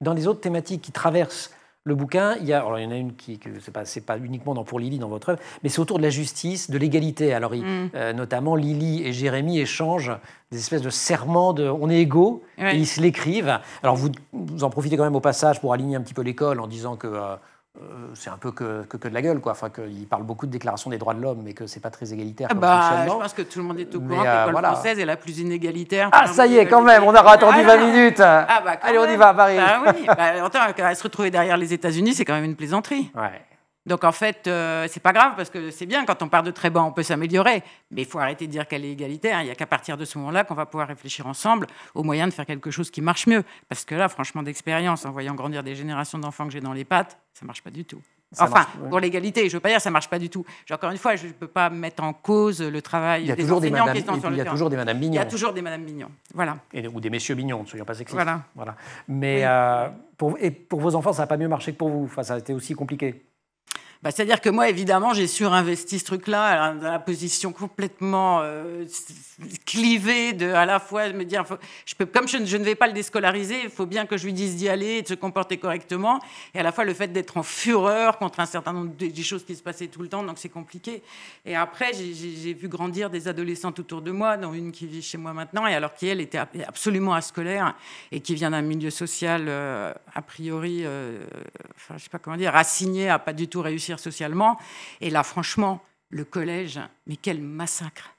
dans les autres thématiques qui traversent le bouquin, il y, a, alors il y en a une qui, que c'est pas, pas, uniquement dans pour Lily dans votre œuvre, mais c'est autour de la justice, de l'égalité. Alors, mm. euh, notamment, Lily et Jérémy échangent des espèces de serments de on est égaux, et ils se l'écrivent. Alors, vous, en profitez quand même au passage pour aligner un petit peu l'école en disant que. Euh, euh, c'est un peu que, que, de la gueule, quoi. Enfin, qu'il parle beaucoup de déclaration des droits de l'homme, mais que c'est pas très égalitaire. Ah bah, je pense que tout le monde est au courant que euh, l'école française est la plus inégalitaire. Ah, hein, ça y est, quand même, on aura ah, attendu 20 minutes. Ah, bah, Allez, on y va à Paris. Bah, oui. bah, se retrouver derrière les États-Unis, c'est quand même une plaisanterie. Ouais. Donc en fait, ce euh, c'est pas grave parce que c'est bien quand on part de très bas, on peut s'améliorer, mais il faut arrêter de dire qu'elle est égalitaire. Il n'y a qu'à partir de ce moment-là qu'on va pouvoir réfléchir ensemble au moyen de faire quelque chose qui marche mieux. Parce que là, franchement, d'expérience, en voyant grandir des générations d'enfants que j'ai dans les pattes, ça marche pas du tout. enfin, pour l'égalité, je veux pas dire ça marche pas du tout. Encore une fois, je ne peux pas mettre en cause le travail des enseignants des qui sont sur le Il y a toujours des madames mignon Il y a toujours des madames mignon voilà. ou des messieurs mignons, ne soyons pas sexistes. Voilà. voilà. Mais euh, pour, et pour vos enfants, ça n'a pas mieux marché que pour vous. Enfin, ça a été aussi compliqué. Bah, c'est-à-dire que moi, évidemment, j'ai surinvesti ce truc-là euh, dans la position complètement euh, clivée de, à la fois, me dire, je peux, comme je, ne vais pas le déscolariser, il faut bien que je lui dise d'y aller et de se comporter correctement. Et à la fois, le fait d'être en fureur contre un certain nombre des choses qui se passaient tout le temps, donc c'est compliqué. Et après, j'ai vu grandir des adolescentes autour de moi, dont une qui vit chez moi maintenant, et alors qu'elle était absolument ascolaire et qui vient d'un milieu social, euh, a priori, enfin, je sais pas comment dire, assigné à pas du tout réussir socialement. Et là, franchement, le collège, mais quel massacre.